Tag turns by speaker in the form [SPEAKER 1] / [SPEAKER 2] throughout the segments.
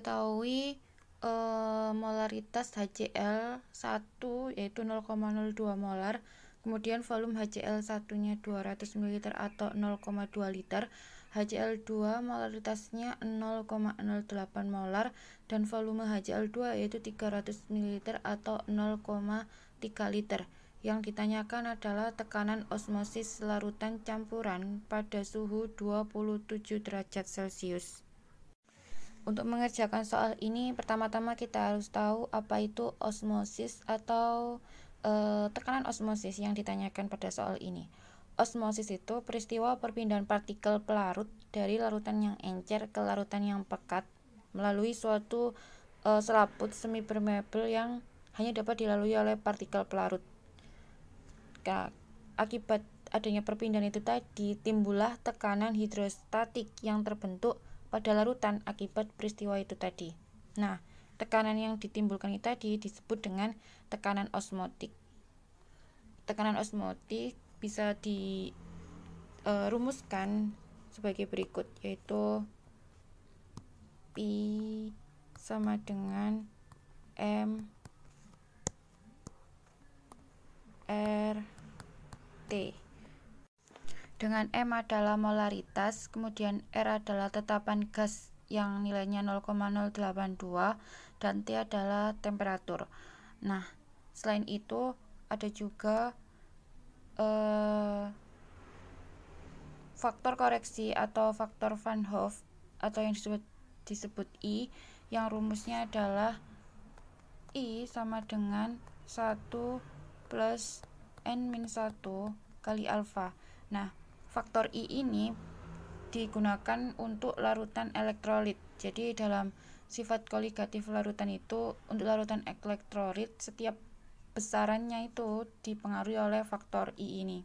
[SPEAKER 1] diketahui e, molaritas HCl 1 yaitu 0,02 molar kemudian volume HCl 1 nya 200 ml atau 0,2 liter HCl2 molaritasnya 0,08 molar dan volume HCl2 yaitu 300 ml atau 0,3 liter. Yang ditanyakan adalah tekanan osmosis larutan campuran pada suhu 27 derajat Celcius. Untuk mengerjakan soal ini, pertama-tama kita harus tahu apa itu osmosis atau e, tekanan osmosis yang ditanyakan pada soal ini. Osmosis itu peristiwa perpindahan partikel pelarut dari larutan yang encer ke larutan yang pekat melalui suatu e, selaput semi permeable yang hanya dapat dilalui oleh partikel pelarut. Akibat adanya perpindahan itu tadi, timbullah tekanan hidrostatik yang terbentuk pada larutan akibat peristiwa itu tadi. Nah, tekanan yang ditimbulkan itu tadi disebut dengan tekanan osmotik. Tekanan osmotik bisa dirumuskan e, sebagai berikut yaitu pi sama dengan m r t dengan M adalah molaritas, kemudian R adalah tetapan gas yang nilainya 0,082 dan T adalah temperatur. Nah, selain itu ada juga eh, faktor koreksi atau faktor Van Hoff atau yang disebut disebut I yang rumusnya adalah I sama dengan 1 plus N-1 minus kali alfa. Nah, Faktor I ini digunakan untuk larutan elektrolit. Jadi dalam sifat koligatif larutan itu untuk larutan elektrolit setiap besarannya itu dipengaruhi oleh faktor I ini.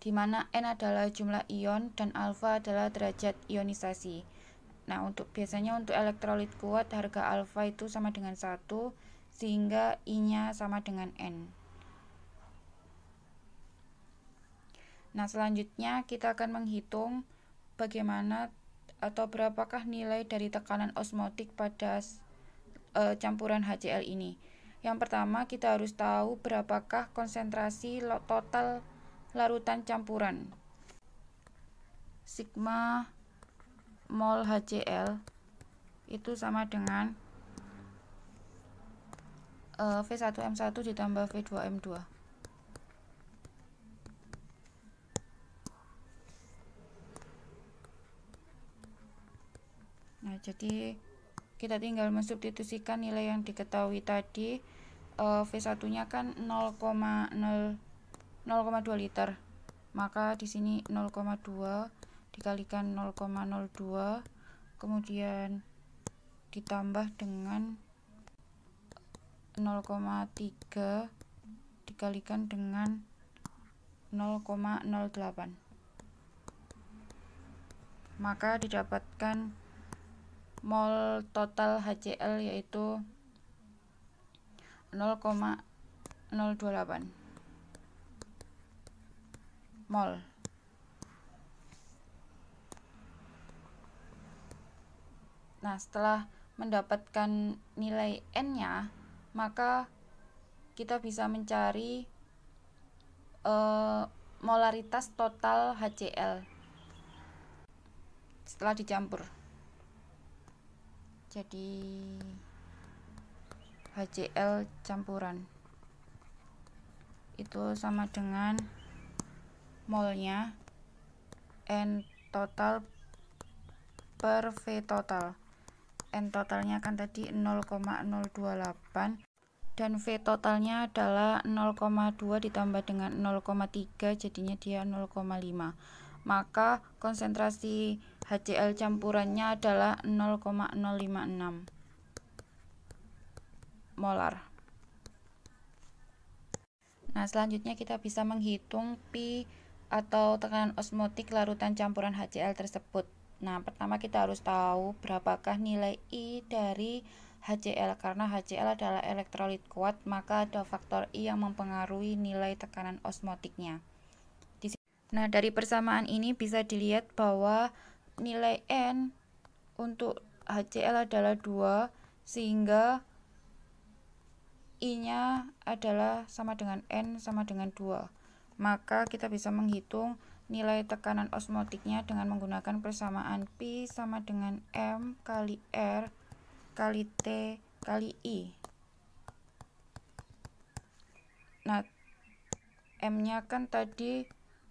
[SPEAKER 1] Di mana N adalah jumlah ion dan alfa adalah derajat ionisasi. Nah, untuk biasanya untuk elektrolit kuat harga alfa itu sama dengan 1 sehingga I-nya sama dengan N. Nah, selanjutnya kita akan menghitung bagaimana atau berapakah nilai dari tekanan osmotik pada e, campuran HCl ini. Yang pertama, kita harus tahu berapakah konsentrasi total larutan campuran. Sigma mol HCl itu sama dengan e, eh, V1M1 ditambah V2M2. jadi kita tinggal mensubstitusikan nilai yang diketahui tadi uh, eh, V1 nya kan 0,2 liter maka di sini 0,2 dikalikan 0,02 kemudian ditambah dengan 0,3 dikalikan dengan 0,08 maka didapatkan mol total HCl yaitu 0,028 mol Nah, setelah mendapatkan nilai N-nya, maka kita bisa mencari e, molaritas total HCl setelah dicampur jadi HCl campuran itu sama dengan molnya N total per V total N totalnya kan tadi 0,028 dan V totalnya adalah 0,2 ditambah dengan 0,3 jadinya dia 0,5 maka konsentrasi HCl campurannya adalah 0,056 molar. Nah, selanjutnya kita bisa menghitung pi atau tekanan osmotik larutan campuran HCl tersebut. Nah, pertama kita harus tahu berapakah nilai I dari HCl karena HCl adalah elektrolit kuat, maka ada faktor I yang mempengaruhi nilai tekanan osmotiknya. Nah, dari persamaan ini bisa dilihat bahwa nilai N untuk HCl adalah 2 sehingga I-nya adalah sama dengan N sama dengan 2. Maka kita bisa menghitung nilai tekanan osmotiknya dengan menggunakan persamaan P sama dengan M kali R kali T kali I. Nah, M-nya kan tadi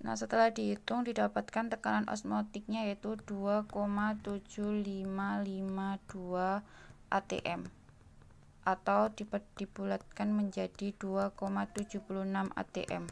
[SPEAKER 1] Nah, setelah dihitung didapatkan tekanan osmotiknya yaitu 2,7552 atm atau dibulatkan menjadi 2,76 atm.